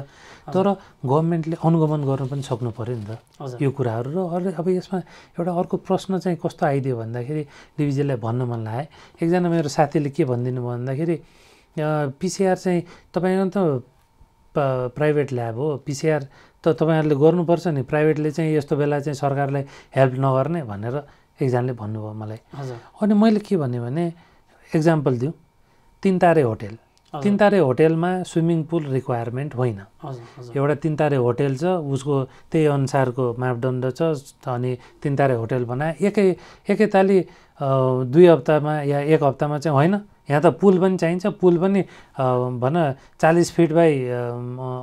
तर गभर्मेन्टले अनुगमन गर्नु पनि सक्नु पऱ्यो नि त यो कुराहरू र अरू अब यसमा एउटा अर्को प्रश्न चाहिँ कस्तो आइदियो भन्दाखेरि डिभिजनलाई भन्न मन लाग्यो एकजना मेरो साथीले के भनिदिनु भयो भन्दाखेरि पिसिआर चाहिँ तपाईँको त प्राइभेट ल्याब हो पिसिआर त तपाईँहरूले गर्नुपर्छ नि प्राइभेटले चाहिँ यस्तो बेला चाहिँ सरकारलाई हेल्प नगर्ने भनेर एकजनाले भन्नुभयो मलाई अनि मैले के भने एक्जाम्पल दिउँ तिन तारे होटेल तिन तारे होटेलमा स्विमिङ पुल रिक्वायरमेन्ट होइन एउटा तिन तारे होटेल छ उसको त्यही अनुसारको मापदण्ड छ अनि तिन तारे होटेल बनाए एकै एकैताली दुई हप्तामा या एक हप्तामा चाहिँ होइन यहाँ त पुल पनि चाहिन्छ पुल पनि भन चालिस फिट बाई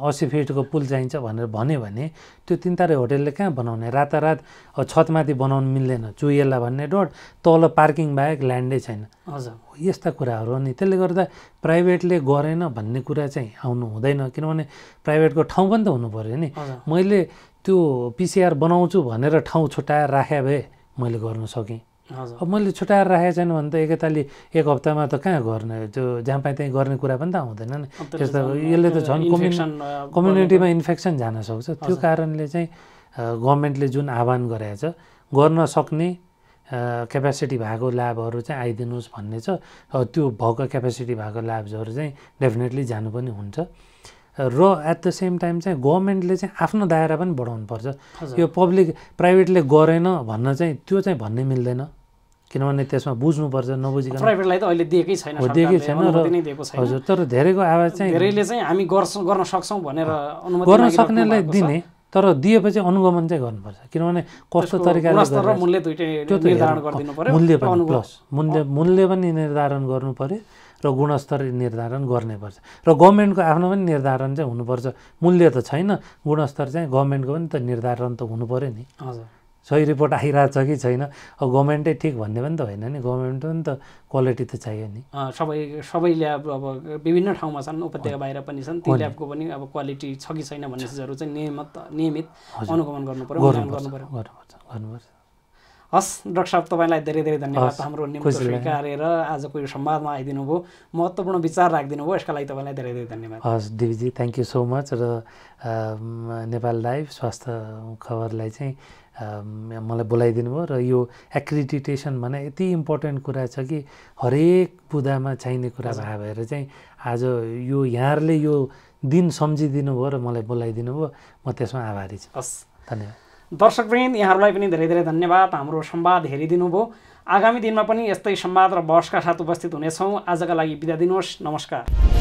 असी फिटको पुल चाहिन्छ भनेर भन्यो भने त्यो तारे होटेलले कहाँ बनाउने रातारात छतमाथि बनाउनु मिल्दैन चुइएला भन्ने डोट तल पार्किङ बाहेक ल्यान्डै छैन हजुर यस्ता कुराहरू अनि त्यसले गर्दा प्राइभेटले गरेन भन्ने कुरा चाहिँ आउनु हुँदैन किनभने प्राइभेटको ठाउँ पनि त हुनु पऱ्यो नि मैले त्यो पिसिआर बनाउँछु भनेर ठाउँ छुट्याएर राखे भए मैले गर्न सकेँ अब मैले छुट्याएर राखेको छैन भने त एकतालि एक हप्तामा त कहाँ गर्ने त्यो जहाँ पाएँ त्यहीँ गर्ने कुरा पनि त आउँदैन नि त्यस्तो यसले त झन् कम्युनिटीमा इन्फेक्सन जान सक्छ त्यो कारणले चाहिँ गभर्मेन्टले जुन आह्वान छ गर्न सक्ने क्यापेसिटी भएको ल्याबहरू चाहिँ आइदिनुहोस् भन्ने छ त्यो भएको क्यापेसिटी भएको ल्याब्सहरू चाहिँ डेफिनेटली जानु पनि हुन्छ र एट द सेम टाइम चाहिँ गभर्मेन्टले चाहिँ आफ्नो दायरा पनि पर्छ यो पब्लिक प्राइभेटले गरेन भन्न चाहिँ त्यो चाहिँ भन्नै मिल्दैन किनभने त्यसमा बुझ्नुपर्छ नबुझिकन प्राइभेटलाई त अहिले दिएकै छैन दिएकै छैन हजुर तर धेरैको आवाज चाहिँ धेरैले चाहिँ हामी गर्छौँ गर्न सक्छौँ भनेर गर्न सक्नेलाई दिने तर दिएपछि अनुगमन चाहिँ गर्नुपर्छ किनभने कस्तो तरिकाले मूल्य पनि निर्धारण मूल्य पनि निर्धारण गर्नु पऱ्यो र गुणस्तर निर्धारण गर्ने पर्छ र गभर्मेन्टको आफ्नो पनि निर्धारण चाहिँ हुनुपर्छ मूल्य त छैन गुणस्तर चाहिँ गभर्मेन्टको पनि त निर्धारण त हुनु पऱ्यो नि हजुर सही रिपोर्ट आइरहेको छ कि छैन अब गभर्मेन्टै ठिक भन्ने पनि त होइन नि गभर्मेन्ट पनि त क्वालिटी त चाहियो नि सबै सबै ल्याब अब विभिन्न ठाउँमा छन् उपत्यका बाहिर पनि छन् त्यो ल्याबको पनि अब क्वालिटी छ कि छैन भन्ने चिजहरू चाहिँ नियमित नियमित अनुगमन गर्नु पऱ्यो गर्नुपर्छ गर्नुपर्छ हस् डाक्टर साहब तपाईँलाई धेरै धेरै धन्यवाद हाम्रो निम्तो स्वीकारेर आजको यो संवादमा आइदिनु भयो महत्त्वपूर्ण विचार राखिदिनु भयो यसका लागि तपाईँलाई धेरै धेरै धन्यवाद हस् दिदीजी थ्याङ्क यू सो मच र नेपाल लाइभ स्वास्थ्य खबरलाई चाहिँ मलाई बोलाइदिनु भयो र यो एक्रिडिटेसन भने यति इम्पोर्टेन्ट कुरा छ कि हरेक बुदामा चाहिने कुरा भए भएर चाहिँ आज यो यहाँहरूले यो दिन सम्झिदिनु भयो र मलाई बोलाइदिनु भयो म त्यसमा आभारी छु हस् धन्यवाद दर्शकवृन्द यहाँहरूलाई पनि धेरै धेरै धन्यवाद हाम्रो संवाद हेरिदिनु भयो आगामी दिनमा पनि यस्तै संवाद र बहसका साथ उपस्थित हुनेछौँ आजका लागि बिदा दिनुहोस् नमस्कार